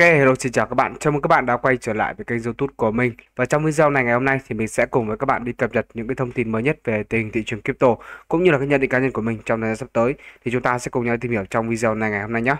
Ok, hello xin chào các bạn. Chào mừng các bạn đã quay trở lại với kênh YouTube của mình. Và trong video này ngày hôm nay thì mình sẽ cùng với các bạn đi cập nhật những cái thông tin mới nhất về tình thị trường crypto cũng như là cái nhận định cá nhân của mình trong thời gian sắp tới. Thì chúng ta sẽ cùng nhau tìm hiểu trong video này ngày hôm nay nhé.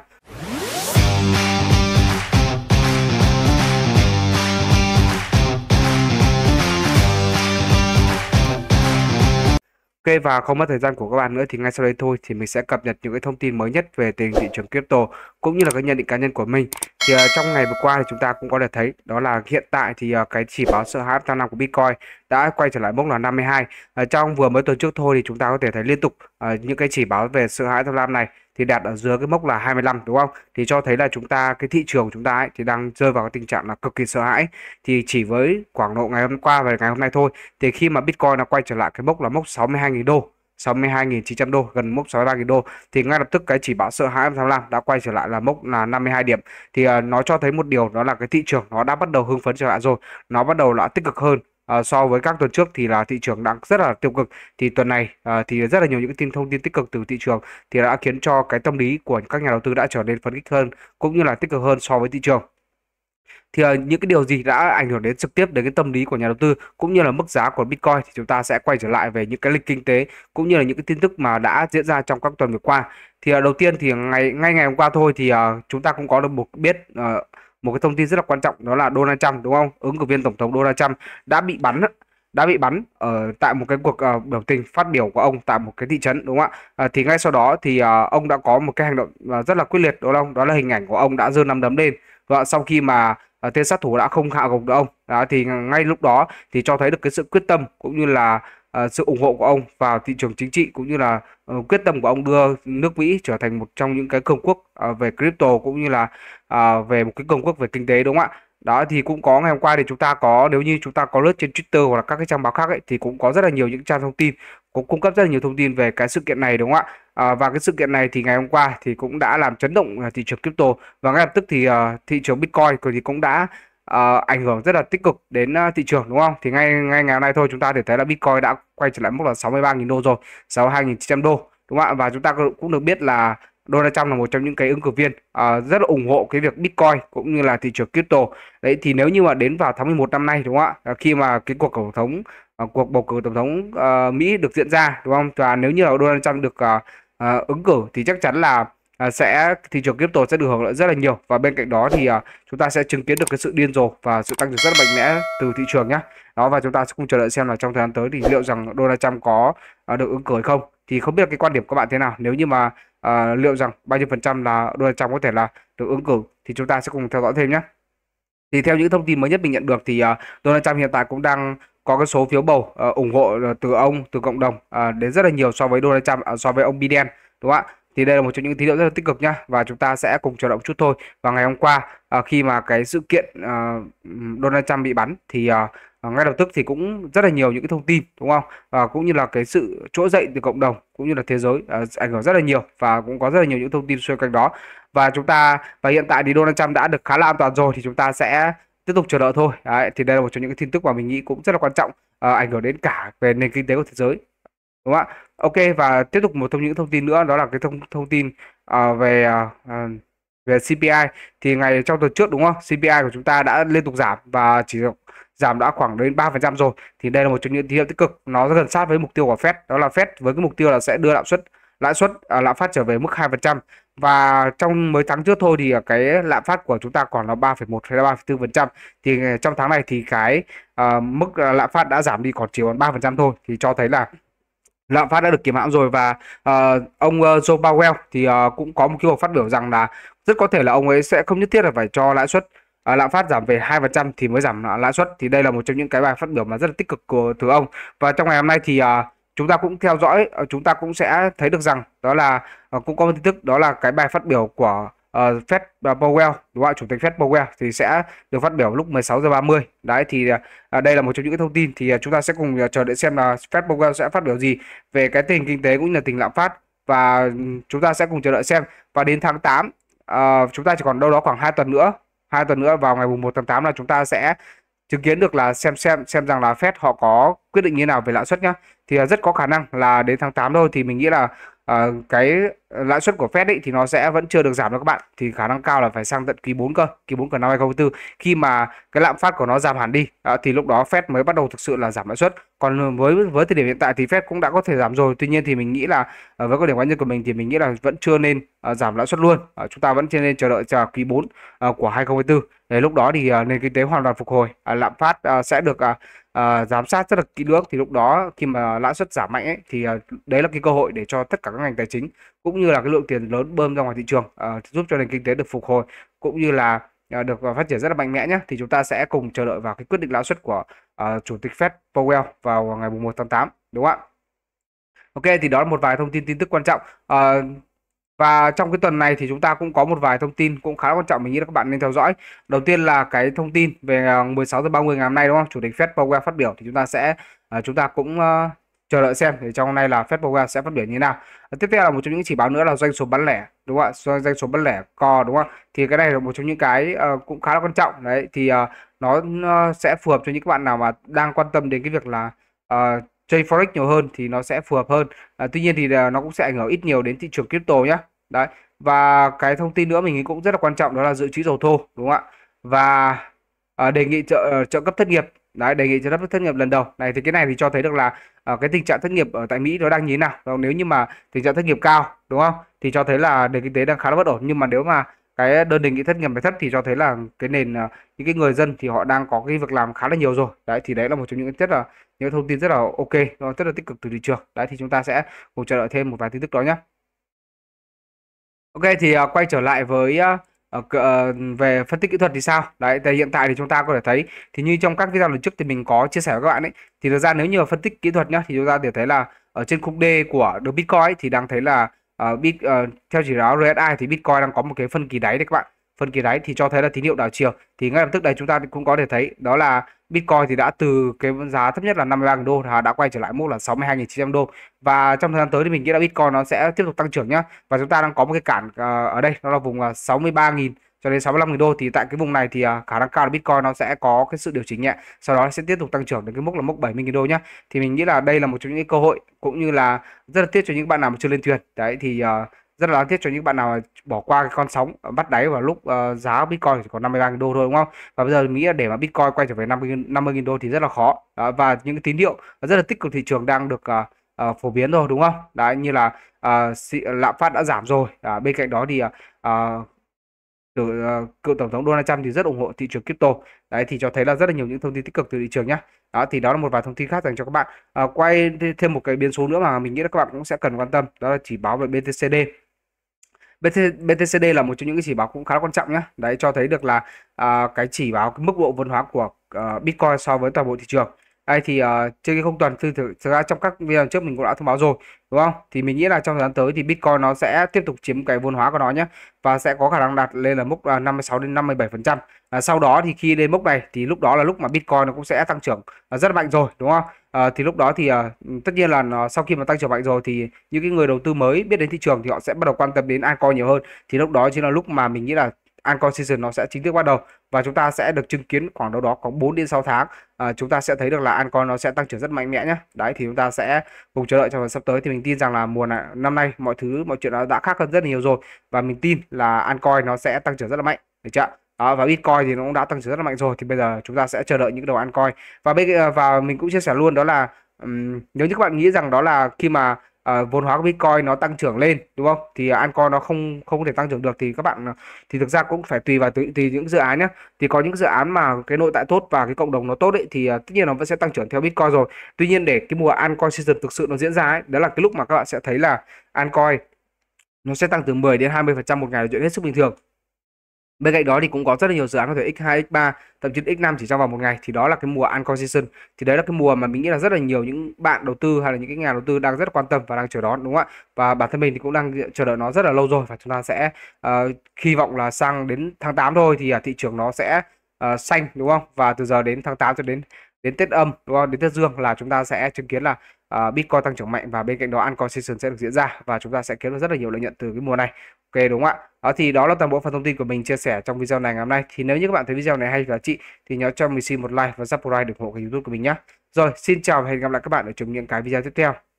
Ok và không mất thời gian của các bạn nữa thì ngay sau đây thôi thì mình sẽ cập nhật những cái thông tin mới nhất về tình thị trường crypto cũng như là cái nhận định cá nhân của mình. Thì uh, trong ngày vừa qua thì chúng ta cũng có thể thấy đó là hiện tại thì uh, cái chỉ báo sợ hãi tham lam của Bitcoin đã quay trở lại mốc là 52 ở trong vừa mới tuần trước thôi thì chúng ta có thể thấy liên tục ở ờ, những cái chỉ báo về sợ hãi tham lam này thì đạt ở dưới cái mốc là 25 đúng không thì cho thấy là chúng ta cái thị trường chúng ta ấy, thì đang rơi vào cái tình trạng là cực kỳ sợ hãi thì chỉ với khoảng độ ngày hôm qua và ngày hôm nay thôi thì khi mà Bitcoin nó quay trở lại cái mốc là mốc 62.000 đô 62.900 đô, gần mốc 63.000 đô thì ngay lập tức cái chỉ báo sợ hãi tham lam đã quay trở lại là mốc là 52 điểm thì uh, nó cho thấy một điều đó là cái thị trường nó đã bắt đầu hưng phấn trở lại rồi nó bắt đầu là tích cực hơn à, so với các tuần trước thì là thị trường đang rất là tiêu cực thì tuần này à, thì rất là nhiều những tin thông tin tích cực từ thị trường thì đã khiến cho cái tâm lý của các nhà đầu tư đã trở nên phấn khích hơn cũng như là tích cực hơn so với thị trường thì ờ, những cái điều gì đã ảnh hưởng đến trực tiếp đến cái tâm lý của nhà đầu tư cũng như là mức giá của Bitcoin thì chúng ta sẽ quay trở lại về những cái lịch kinh tế cũng như là những cái tin tức mà đã diễn ra trong các tuần vừa qua thì đầu tiên thì ngày ngay ngày hôm qua thôi thì chúng ta cũng có được một biết một cái thông tin rất là quan trọng đó là Donald Trump đúng không ứng cử viên tổng thống Donald Trump đã bị bắn đã bị bắn ở tại một cái cuộc uh, biểu tình phát biểu của ông tại một cái thị trấn đúng không ạ? À, thì ngay sau đó thì uh, ông đã có một cái hành động uh, rất là quyết liệt đúng không? Đó là hình ảnh của ông đã giơ nắm đấm lên. Và vâng sau khi mà uh, tên sát thủ đã không hạ gục được ông. Đó, thì ngay lúc đó thì cho thấy được cái sự quyết tâm cũng như là Ờ, sự ủng hộ của ông vào thị trường chính trị cũng như là ờ, quyết tâm của ông đưa nước Mỹ trở thành một trong những cái cường quốc ờ, về crypto cũng như là về một cái cường quốc về kinh tế đúng không ạ? Đó thì cũng có ngày hôm qua thì chúng ta có nếu như chúng ta có lướt trên Twitter hoặc là các cái trang báo khác ấy thì cũng có rất là nhiều những trang thông tin cũng cung cấp rất là nhiều thông tin về cái sự kiện này đúng không ạ? và cái sự kiện này thì ngày hôm qua thì cũng đã làm chấn động thị trường crypto và ngay lập tức thì thị trường Bitcoin thì cũng đã uh, ảnh hưởng rất là tích cực đến uh, thị trường đúng không? Thì ngay ngay ngày hôm nay thôi chúng ta thể thấy là Bitcoin đã quay trở lại mức là 63.000 đô rồi, 62.900 đô đúng không ạ? Và chúng ta cũng được biết là Donald Trump là một trong những cái ứng cử viên uh, rất là ủng hộ cái việc Bitcoin cũng như là thị trường crypto. Đấy thì nếu như mà đến vào tháng 11 năm nay đúng không ạ? Khi mà cái cuộc tổng thống uh, cuộc bầu cử tổng thống uh, Mỹ được diễn ra đúng không? Và nếu như là Donald Trump được uh, uh, ứng cử thì chắc chắn là à, sẽ thị trường crypto sẽ được hưởng lợi rất là nhiều và bên cạnh đó thì à, chúng ta sẽ chứng kiến được cái sự điên rồ và sự tăng trưởng rất là mạnh mẽ từ thị trường nhé đó và chúng ta sẽ cùng chờ đợi xem là trong thời gian tới thì liệu rằng Donald Trump có à, được ứng cử hay không thì không biết cái quan điểm của bạn thế nào nếu như mà à, liệu rằng bao nhiêu phần trăm là Donald Trump có thể là được ứng cử thì chúng ta sẽ cùng theo dõi thêm nhé thì theo những thông tin mới nhất mình nhận được thì uh, Donald Trump hiện tại cũng đang có cái số phiếu bầu uh, ủng hộ uh, từ ông từ cộng đồng uh, đến rất là nhiều so với Donald Trump uh, so với ông Biden đúng không ạ thì đây là một trong những tín hiệu rất là tích cực nhá và chúng ta sẽ cùng chờ động chút thôi vào ngày hôm qua à, khi mà cái sự kiện à, Donald Trump bị bắn thì à, à ngay lập tức thì cũng rất là nhiều những cái thông tin đúng không và cũng như là cái sự trỗi dậy từ cộng đồng cũng như là thế giới à, ảnh hưởng rất là nhiều và cũng có rất là nhiều những thông tin xoay quanh đó và chúng ta và hiện tại thì Donald Trump đã được khá là an toàn rồi thì chúng ta sẽ tiếp tục chờ đợi thôi Đấy, thì đây là một trong những cái tin tức mà mình nghĩ cũng rất là quan trọng à, ảnh hưởng đến cả về nền kinh tế của thế giới đúng không ạ ok và tiếp tục một trong những thông tin nữa đó là cái thông thông tin uh, về uh, về CPI thì ngày trong tuần trước đúng không CPI của chúng ta đã liên tục giảm và chỉ giảm đã khoảng đến 3% rồi thì đây là một trong những tín hiệu tích cực nó gần sát với mục tiêu của Fed đó là Fed với cái mục tiêu là sẽ đưa lạm suất lãi suất lạm phát trở về mức 2% và trong mấy tháng trước thôi thì cái lạm phát của chúng ta còn là 3,1 hay là 3,4% thì trong tháng này thì cái à, mức lạm phát đã giảm đi còn chỉ còn 3% thôi thì cho thấy là lạm phát đã được kiềm hãm rồi và uh, ông uh, Joe Powell thì uh, cũng có một kế hoạch phát biểu rằng là rất có thể là ông ấy sẽ không nhất thiết là phải cho lãi suất À, lạm phát giảm về 2% thì mới giảm lãi suất thì đây là một trong những cái bài phát biểu mà rất là tích cực của từ ông và trong ngày hôm nay thì à, chúng ta cũng theo dõi chúng ta cũng sẽ thấy được rằng đó là à, cũng có một tin tức đó là cái bài phát biểu của uh, Fed uh, Powell, đúng không? Chủ tịch Fed Powell thì sẽ được phát biểu lúc 16 giờ 30. Đấy thì uh, đây là một trong những cái thông tin thì uh, chúng ta sẽ cùng uh, chờ đợi xem là Fed Powell sẽ phát biểu gì về cái tình kinh tế cũng như là tình lạm phát và ừ, chúng ta sẽ cùng chờ đợi xem và đến tháng 8 uh, chúng ta chỉ còn đâu đó khoảng 2 tuần nữa, hai tuần nữa vào ngày mùng 1 tháng 8 là chúng ta sẽ chứng kiến được là xem xem xem rằng là Fed họ có quyết định như nào về lãi suất nhá. Thì rất có khả năng là đến tháng 8 thôi thì mình nghĩ là à, cái lãi suất của Fed ấy thì nó sẽ vẫn chưa được giảm đâu các bạn thì khả năng cao là phải sang tận quý 4 cơ quý 4 của năm 2024 khi mà cái lạm phát của nó giảm hẳn đi à, thì lúc đó Fed mới bắt đầu thực sự là giảm lãi suất còn với với thời điểm hiện tại thì Fed cũng đã có thể giảm rồi tuy nhiên thì mình nghĩ là ờ, với quan điểm cá nhân của mình thì mình nghĩ là vẫn chưa nên ờ, giảm lãi suất luôn ờ, chúng ta vẫn chưa nên chờ đợi chờ quý 4 của 2024 để lúc đó thì nền kinh tế hoàn toàn phục hồi lạm phát sẽ được giám sát rất là kỹ lưỡng thì lúc đó khi mà lãi suất giảm mạnh ấy, thì đấy là cái cơ hội để cho tất cả các ngành tài chính cũng như là cái lượng tiền lớn bơm ra ngoài thị trường giúp cho nền kinh tế được phục hồi cũng như là Ờ, được phát triển rất là mạnh mẽ nhé thì chúng ta sẽ cùng chờ đợi vào cái quyết định lãi suất của uh, chủ tịch Fed Powell vào ngày 1 tháng 8 đúng không ạ Ok thì đó là một vài thông tin tin tức quan trọng uh, và trong cái tuần này thì chúng ta cũng có một vài thông tin cũng khá là quan trọng mình nghĩ là các bạn nên theo dõi. Đầu tiên là cái thông tin về 16 giờ 30 ngày hôm nay đúng không? Chủ tịch Fed Powell phát biểu thì chúng ta sẽ chúng ta cũng chờ đợi xem thì trong hôm nay là Fed Boga sẽ phát biểu như thế nào à, tiếp theo là một trong những chỉ báo nữa là doanh số bán lẻ đúng không ạ doanh số bán lẻ co đúng không thì cái này là một trong những cái uh, cũng khá là quan trọng đấy thì uh, nó uh, sẽ phù hợp cho những các bạn nào mà đang quan tâm đến cái việc là uh, chơi forex nhiều hơn thì nó sẽ phù hợp hơn à, tuy nhiên thì nó cũng sẽ ảnh hưởng ít nhiều đến thị trường crypto nhé đấy và cái thông tin nữa mình nghĩ cũng rất là quan trọng đó là dự trữ dầu thô đúng không ạ và à, đề nghị trợ trợ cấp thất nghiệp Đấy, đề nghị trợ cấp thất nghiệp lần đầu này thì cái này thì cho thấy được là uh, cái tình trạng thất nghiệp ở tại Mỹ nó đang như thế nào và nếu như mà tình trạng thất nghiệp cao đúng không thì cho thấy là nền kinh tế đang khá là bất ổn nhưng mà nếu mà cái đơn đề nghị thất nghiệp này thấp thì cho thấy là cái nền uh, những cái người dân thì họ đang có cái việc làm khá là nhiều rồi đấy thì đấy là một trong những cái rất là những thông tin rất là ok rất là tích cực từ thị trường đấy thì chúng ta sẽ cùng chờ đợi thêm một vài tin tức đó nhé Ok thì uh, quay trở lại với uh, Ờ, ờ, về phân tích kỹ thuật thì sao đấy thì hiện tại thì chúng ta có thể thấy thì như trong các video lần trước thì mình có chia sẻ với các bạn ấy thì thực ra nếu như phân tích kỹ thuật nhá thì chúng ta để thấy là ở trên khung D của đồng Bitcoin ấy, thì đang thấy là uh, bit, uh, theo chỉ báo RSI thì Bitcoin đang có một cái phân kỳ đáy đấy các bạn phân kỳ đáy thì cho thấy là tín hiệu đảo chiều thì ngay lập tức đây chúng ta cũng có thể thấy đó là Bitcoin thì đã từ cái giá thấp nhất là 53.000 đô đã quay trở lại mức là 62.900 đô và trong thời gian tới thì mình nghĩ là Bitcoin nó sẽ tiếp tục tăng trưởng nhá và chúng ta đang có một cái cản ờ, ở đây đó là vùng 63.000 ờ, cho đến 65.000 đô thì tại cái vùng này thì ờ, khả năng cao là Bitcoin nó sẽ có cái sự điều chỉnh nhẹ sau đó sẽ tiếp tục tăng trưởng đến cái mức là mốc 70.000 đô nhá thì mình nghĩ là đây là một trong những cơ hội cũng như là rất là tiếc cho những bạn nào mà chưa lên thuyền đấy thì rất là đáng tiếc cho những bạn nào bỏ qua cái con sóng bắt đáy vào lúc uh, giá Bitcoin chỉ còn 53.000 đô thôi đúng không? Và bây giờ Mỹ để mà Bitcoin quay trở về 50 50.000 đô thì rất là khó. Đó, và những cái tín hiệu rất là tích cực thị trường đang được uh, uh, phổ biến rồi đúng không? Đấy như là uh, lạm phát đã giảm rồi. À, bên cạnh đó thì uh, từ uh, cựu tổng thống Donald Trump thì rất ủng hộ thị trường crypto. Đấy thì cho thấy là rất là nhiều những thông tin tích cực từ thị trường nhá. Đó thì đó là một vài thông tin khác dành cho các bạn. À, quay thêm một cái biến số nữa mà mình nghĩ là các bạn cũng sẽ cần quan tâm, đó là chỉ báo về BTCD. BTCD là một trong những cái chỉ báo cũng khá là quan trọng nhé đấy cho thấy được là à, cái chỉ báo cái mức độ vốn hóa của à, Bitcoin so với toàn bộ thị trường đây thì uh, trên cái không tuần thì thực, thực ra trong các video trước mình cũng đã thông báo rồi đúng không thì mình nghĩ là trong thời gian tới thì Bitcoin nó sẽ tiếp tục chiếm cái vốn hóa của nó nhé và sẽ có khả năng đạt lên là mức uh, 56 đến 57 phần trăm sau đó thì khi lên mốc này thì lúc đó là lúc mà Bitcoin nó cũng sẽ tăng trưởng uh, rất mạnh rồi đúng không à, thì lúc đó thì à, tất nhiên là nó, ờ, sau khi mà tăng trưởng mạnh rồi thì những cái người đầu tư mới biết đến thị trường thì họ sẽ bắt đầu quan tâm đến Anco nhiều hơn thì lúc đó chính là lúc mà mình nghĩ là Anco season nó sẽ chính thức bắt đầu và chúng ta sẽ được chứng kiến khoảng đâu đó có 4 đến 6 tháng à, chúng ta sẽ thấy được là Anco nó sẽ tăng trưởng rất mạnh mẽ nhé đấy thì chúng ta sẽ cùng chờ đợi trong sắp tới thì mình tin rằng là mùa này, năm nay mọi thứ mọi chuyện đã, đã khác hơn rất nhiều rồi và mình tin là Anco nó sẽ tăng trưởng rất là mạnh được chưa đó, và Bitcoin thì nó cũng đã tăng trưởng rất là mạnh rồi thì bây giờ chúng ta sẽ chờ đợi những đầu ăn coin và bây giờ và mình cũng chia sẻ luôn đó là um, nếu như các bạn nghĩ rằng đó là khi mà uh, vốn hóa của Bitcoin nó tăng trưởng lên đúng không thì ăn coin nó không không thể tăng trưởng được thì các bạn ờ, thì thực ra cũng phải tùy vào tùy, tùy những dự án nhé thì có những dự án mà cái nội tại tốt và cái cộng đồng nó tốt ấy, thì uh, tất nhiên nó vẫn sẽ tăng trưởng theo Bitcoin rồi tuy nhiên để cái mùa ăn Ancoin season thực sự nó diễn ra ấy, đó là cái lúc mà các bạn sẽ thấy là ăn coin nó sẽ tăng từ 10 đến 20 phần trăm một ngày là chuyện hết sức bình thường Bên cạnh đó thì cũng có rất là nhiều dự án có thể X2, X3, thậm chí X5 chỉ trong vòng một ngày thì đó là cái mùa ăn season. Thì đấy là cái mùa mà mình nghĩ là rất là nhiều những bạn đầu tư hay là những cái nhà đầu tư đang rất quan tâm và đang chờ đón đúng không ạ? Và bản thân mình thì cũng đang chờ đợi nó rất là lâu rồi và chúng ta sẽ uh, hy vọng là sang đến tháng 8 thôi thì uh, thị trường nó sẽ uh, xanh đúng không? Và từ giờ đến tháng 8 cho đến đến Tết âm đúng không? đến Tết dương là chúng ta sẽ chứng kiến là uh, Bitcoin tăng trưởng mạnh và bên cạnh đó altcoin season sẽ được diễn ra và chúng ta sẽ kiếm được rất là nhiều lợi nhuận từ cái mùa này. Ok đúng không ạ? Đó thì đó là toàn bộ phần thông tin của mình chia sẻ trong video này ngày hôm nay. Thì nếu như các bạn thấy video này hay và chị thì nhớ cho mình xin một like và subscribe để ủng hộ kênh YouTube của mình nhé. Rồi, xin chào và hẹn gặp lại các bạn ở trong những cái video tiếp theo.